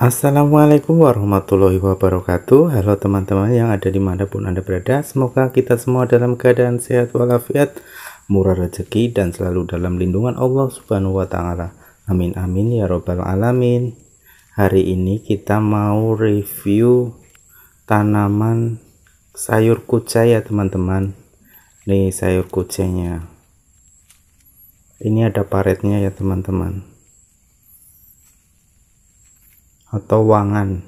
Assalamualaikum warahmatullahi wabarakatuh Halo teman-teman yang ada di mana pun Anda berada Semoga kita semua dalam keadaan sehat walafiat Murah rezeki dan selalu dalam lindungan Allah subhanahu wa ta'ala Amin amin ya robbal alamin Hari ini kita mau review tanaman sayur kucai ya teman-teman Nih sayur kucainya Ini ada paretnya ya teman-teman atau wangan.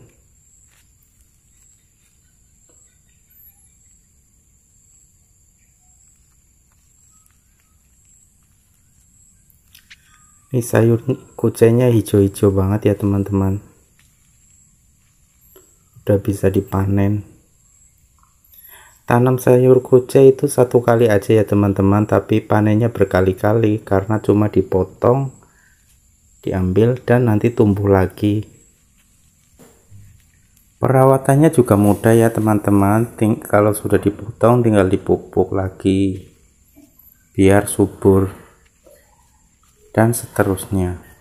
Ini sayur kucenya hijau-hijau banget ya teman-teman. Udah bisa dipanen. Tanam sayur kuce itu satu kali aja ya teman-teman, tapi panennya berkali-kali karena cuma dipotong, diambil dan nanti tumbuh lagi perawatannya juga mudah ya teman-teman Ting kalau sudah dipotong tinggal dipupuk lagi biar subur dan seterusnya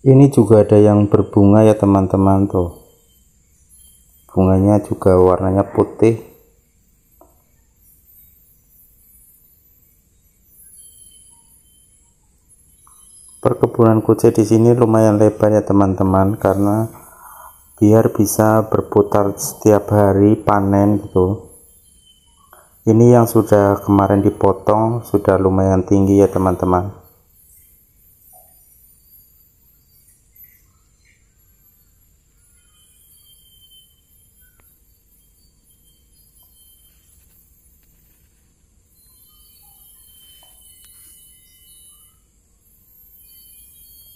ini juga ada yang berbunga ya teman-teman tuh bunganya juga warnanya putih perkebunan kuce di sini lumayan lebar ya teman-teman karena biar bisa berputar setiap hari panen gitu ini yang sudah kemarin dipotong sudah lumayan tinggi ya teman-teman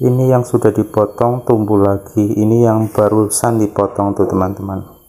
ini yang sudah dipotong tumbuh lagi ini yang barusan dipotong tuh teman-teman